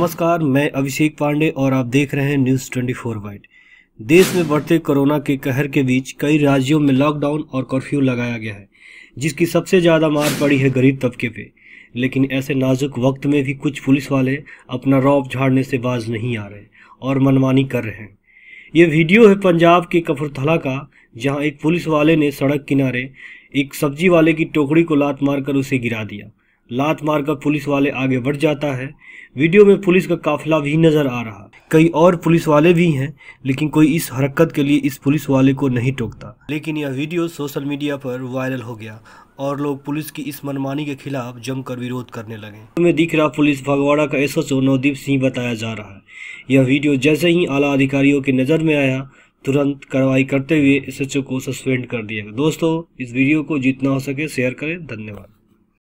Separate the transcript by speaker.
Speaker 1: नमस्कार मैं अभिषेक पांडे और आप देख रहे हैं न्यूज़ 24 फोर वाइट देश में बढ़ते कोरोना के कहर के बीच कई राज्यों में लॉकडाउन और कर्फ्यू लगाया गया है जिसकी सबसे ज़्यादा मार पड़ी है गरीब तबके पे लेकिन ऐसे नाजुक वक्त में भी कुछ पुलिस वाले अपना रौब झाड़ने से बाज नहीं आ रहे और मनमानी कर रहे हैं ये वीडियो है पंजाब के कपूरथला का जहाँ एक पुलिस वाले ने सड़क किनारे एक सब्जी वाले की टोकरी को लात मारकर उसे गिरा दिया लात मारकर पुलिस वाले आगे बढ़ जाता है वीडियो में पुलिस का काफिला भी नज़र आ रहा कई और पुलिस वाले भी हैं लेकिन कोई इस हरकत के लिए इस पुलिस वाले को नहीं टोकता लेकिन यह वीडियो सोशल मीडिया पर वायरल हो गया और लोग पुलिस की इस मनमानी के खिलाफ जमकर विरोध करने लगे में दिख रहा पुलिस भगवाड़ा का एस एसएसओ नवदीप सिंह बताया जा रहा है यह वीडियो जैसे ही आला अधिकारियों की नज़र में आया तुरंत कार्रवाई करते हुए एस को सस्पेंड कर दिया दोस्तों इस वीडियो को जितना हो सके शेयर करें धन्यवाद